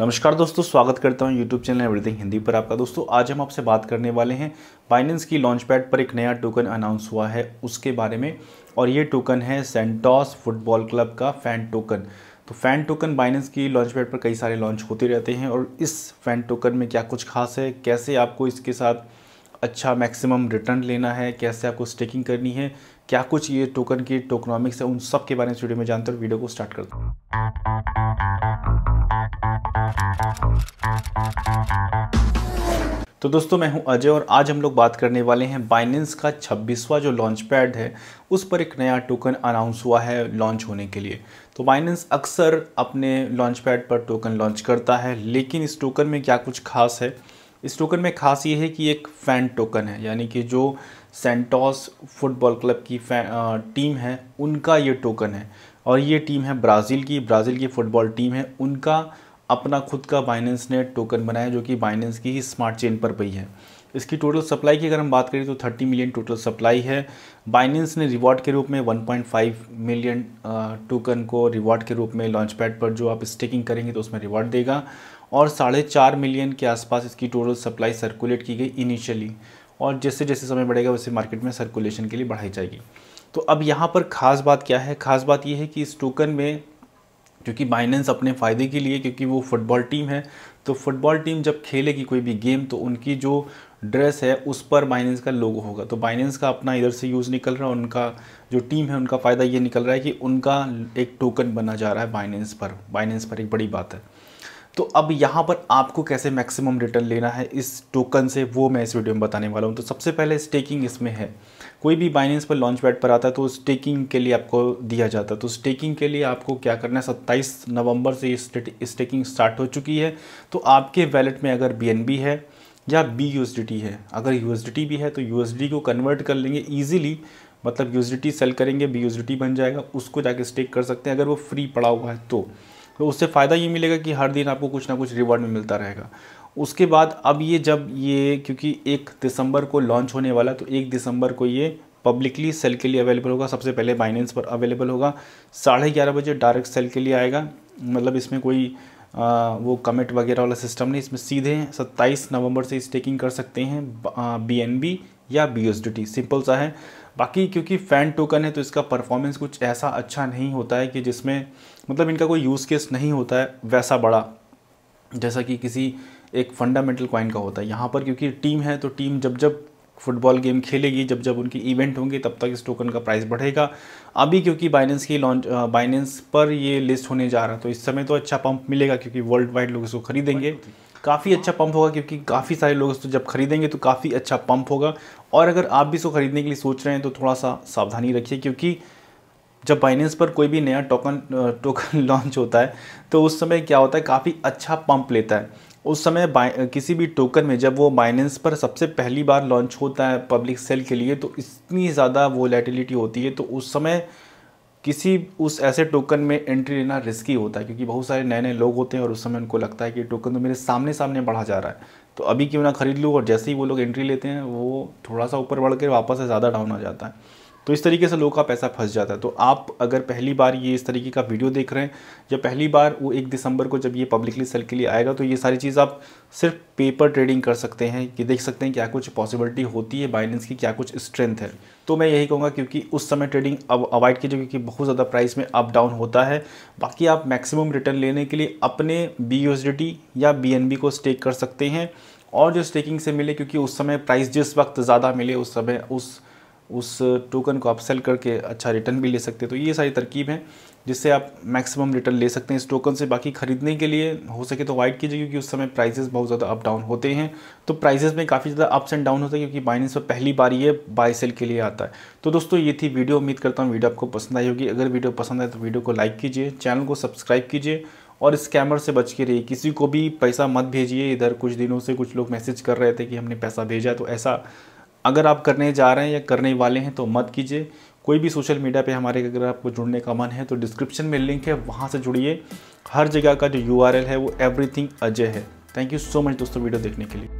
नमस्कार दोस्तों स्वागत करता हूं यूट्यूब चैनल एवरीथिंग हिंदी पर आपका दोस्तों आज हम आपसे बात करने वाले हैं बाइनेंस की लॉन्च पैड पर एक नया टोकन अनाउंस हुआ है उसके बारे में और ये टोकन है सेंटॉस फुटबॉल क्लब का फैन टोकन तो फैन टोकन बाइनेंस की लॉन्च पैड पर कई सारे लॉन्च होते रहते हैं और इस फैन टोकन में क्या कुछ खास है कैसे आपको इसके साथ अच्छा मैक्सिमम रिटर्न लेना है कैसे आपको स्टेकिंग करनी है क्या कुछ ये टोकन की टोकनॉमिक्स है उन सब के बारे में वीडियो में जानते और वीडियो को स्टार्ट करते हूँ तो दोस्तों मैं हूं अजय और आज हम लोग बात करने वाले हैं बाइनेंस का 26वां जो लॉन्च पैड है उस पर एक नया टोकन अनाउंस हुआ है लॉन्च होने के लिए तो बाइनेंस अक्सर अपने लॉन्च पैड पर टोकन लॉन्च करता है लेकिन इस टोकन में क्या कुछ खास है इस टोकन में खास ये है कि एक फ़ैन टोकन है यानी कि जो सेंटोस फुटबॉल क्लब की टीम है उनका ये टोकन है और ये टीम है ब्राज़ील की ब्राज़ील की फ़ुटबॉल टीम है उनका अपना खुद का बाइनेंस ने टोकन बनाया जो कि बाइनेंस की ही स्मार्ट चेन पर पई है इसकी टोटल सप्लाई की अगर हम बात करें तो 30 मिलियन टोटल सप्लाई है बाइनेंस ने रिवॉर्ड के रूप में 1.5 मिलियन टोकन को रिवॉर्ड के रूप में लॉन्च पैड पर जो आप स्टेकिंग करेंगे तो उसमें रिवॉर्ड देगा और साढ़े चार मिलियन के आसपास इसकी टोटल सप्लाई सर्कुलेट की गई इनिशियली और जैसे जैसे समय बढ़ेगा वैसे मार्केट में सर्कुलेशन के लिए बढ़ाई जाएगी तो अब यहाँ पर ख़ास बात क्या है ख़ास बात यह है कि इस टोकन में क्योंकि बाइनेंस अपने फ़ायदे के लिए क्योंकि वो फुटबॉल टीम है तो फुटबॉल टीम जब खेलेगी कोई भी गेम तो उनकी जो ड्रेस है उस पर बाइनेंस का लोगो होगा तो बाइनेंस का अपना इधर से यूज़ निकल रहा है उनका जो टीम है उनका फ़ायदा ये निकल रहा है कि उनका एक टोकन बना जा रहा है बाइनेंस पर बाइनेंस पर एक बड़ी बात है तो अब यहाँ पर आपको कैसे मैक्सिमम रिटर्न लेना है इस टोकन से वो मैं इस वीडियो में बताने वाला हूँ तो सबसे पहले स्टेकिंग इसमें है कोई भी बाइनेंस पर लॉन्च पैड पर आता है तो स्टेकिंग के लिए आपको दिया जाता है तो स्टेकिंग के लिए आपको क्या करना है सत्ताईस नवंबर से स्टेकिंग स्टार्ट हो चुकी है तो आपके वैलेट में अगर बी है या बी यूएसडीटी है अगर यू भी है तो यू को कन्वर्ट कर लेंगे ईजिली मतलब यू सेल करेंगे बी यूएसडीटी बन जाएगा उसको जाके स्टेक कर सकते हैं अगर वो फ्री पड़ा हुआ है तो तो उससे फ़ायदा ये मिलेगा कि हर दिन आपको कुछ ना कुछ रिवॉर्ड में मिलता रहेगा उसके बाद अब ये जब ये क्योंकि एक दिसंबर को लॉन्च होने वाला तो एक दिसंबर को ये पब्लिकली सेल के लिए अवेलेबल होगा सबसे पहले बाइनेंस पर अवेलेबल होगा साढ़े ग्यारह बजे डायरेक्ट सेल के लिए आएगा मतलब इसमें कोई वो कमेट वगैरह वाला सिस्टम नहीं इसमें सीधे 27 नवंबर से स्टेकिंग कर सकते हैं बी या बी सिंपल सा है बाकी क्योंकि फ़ैन टोकन है तो इसका परफॉर्मेंस कुछ ऐसा अच्छा नहीं होता है कि जिसमें मतलब इनका कोई यूज़ केस नहीं होता है वैसा बड़ा जैसा कि किसी एक फंडामेंटल कॉइन का होता है यहाँ पर क्योंकि टीम है तो टीम जब जब फुटबॉल गेम खेलेगी जब जब उनकी इवेंट होंगे तब तक इस टोकन का प्राइस बढ़ेगा अभी क्योंकि बाइनेंस की लॉन्च बाइनेंस पर ये लिस्ट होने जा रहा है तो इस समय तो अच्छा पंप मिलेगा क्योंकि वर्ल्ड वाइड लोग इसको खरीदेंगे तो। काफ़ी अच्छा पंप होगा क्योंकि काफ़ी सारे लोग इसको जब खरीदेंगे तो काफ़ी अच्छा पंप होगा और अगर आप भी इसको खरीदने के लिए सोच रहे हैं तो थोड़ा सा सावधानी रखिए क्योंकि जब बाइनेंस पर कोई भी नया टोकन टोकन लॉन्च होता है तो उस समय क्या होता है काफ़ी अच्छा पंप लेता है उस समय किसी भी टोकन में जब वो बाइनेंस पर सबसे पहली बार लॉन्च होता है पब्लिक सेल के लिए तो इतनी ज़्यादा वोलेटिलिटी होती है तो उस समय किसी उस ऐसे टोकन में एंट्री लेना रिस्की होता है क्योंकि बहुत सारे नए नए लोग होते हैं और उस समय उनको लगता है कि टोकन तो मेरे सामने सामने बढ़ा जा रहा है तो अभी क्यों ना खरीद लूँ और जैसे ही वो लोग एंट्री लेते हैं वो थोड़ा सा ऊपर बढ़ कर वापस से ज़्यादा डाउन आ जाता है तो इस तरीके से लोगों का पैसा फंस जाता है तो आप अगर पहली बार ये इस तरीके का वीडियो देख रहे हैं या पहली बार वो एक दिसंबर को जब ये पब्लिकली सेल के लिए आएगा तो ये सारी चीज़ आप सिर्फ पेपर ट्रेडिंग कर सकते हैं ये देख सकते हैं क्या कुछ पॉसिबिलिटी होती है बाइनेंस की क्या कुछ स्ट्रेंथ है तो मैं यही कहूँगा क्योंकि उस समय ट्रेडिंग अब अवॉइड कीजिए क्योंकि बहुत ज़्यादा प्राइस में अप डाउन होता है बाकी आप मैक्सिमम रिटर्न लेने के लिए अपने बी या बी को स्टेक कर सकते हैं और जो स्टेकिंग से मिले क्योंकि उस समय प्राइस जिस वक्त ज़्यादा मिले उस समय उस उस टोकन को आप सेल करके अच्छा रिटर्न भी ले सकते हैं तो ये सारी तरकीब हैं जिससे आप मैक्सिमम रिटर्न ले सकते हैं इस टोकन से बाकी खरीदने के लिए हो सके तो वाइट कीजिए क्योंकि उस समय प्राइसेस बहुत ज़्यादा अप डाउन होते हैं तो प्राइसेस में काफ़ी ज़्यादा अप्स एंड डाउन होते हैं क्योंकि बाइनेंस पर पहली बार ये बाय सेल के लिए आता है तो दोस्तों ये थी वीडियो उम्मीद करता हूँ वीडियो आपको पसंद आई होगी अगर वीडियो पसंद आए तो वीडियो को लाइक कीजिए चैनल को सब्सक्राइब कीजिए और स्कैमर से बच के रहिए किसी को भी पैसा मत भेजिए इधर कुछ दिनों से कुछ लोग मैसेज कर रहे थे कि हमने पैसा भेजा तो ऐसा अगर आप करने जा रहे हैं या करने वाले हैं तो मत कीजिए कोई भी सोशल मीडिया पे हमारे अगर आपको जुड़ने का मन है तो डिस्क्रिप्शन में लिंक है वहाँ से जुड़िए हर जगह का जो यू है वो एवरीथिंग अजय है थैंक यू सो मच दोस्तों वीडियो देखने के लिए